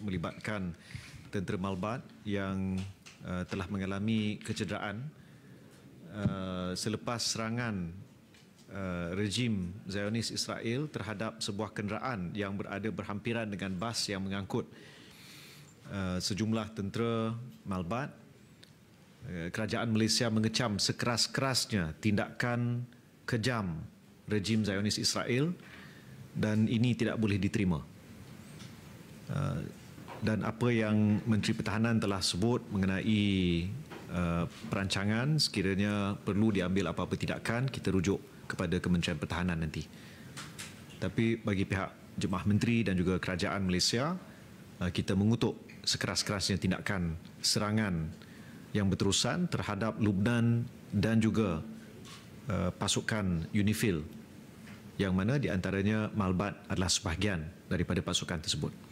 melibatkan tentera Malbat yang uh, telah mengalami kecederaan uh, selepas serangan uh, rejim Zionis Israel terhadap sebuah kenderaan yang berada berhampiran dengan bas yang mengangkut uh, sejumlah tentera Malbat. Uh, Kerajaan Malaysia mengecam sekeras-kerasnya tindakan kejam rejim Zionis Israel dan ini tidak boleh diterima. Uh, dan apa yang Menteri Pertahanan telah sebut mengenai uh, perancangan sekiranya perlu diambil apa-apa tindakan kita rujuk kepada Kementerian Pertahanan nanti. Tapi bagi pihak Jemaah Menteri dan juga Kerajaan Malaysia uh, kita mengutuk sekeras-kerasnya tindakan serangan yang berterusan terhadap Lubnan dan juga uh, pasukan UNIFIL yang mana di antaranya Malbat adalah sebahagian daripada pasukan tersebut.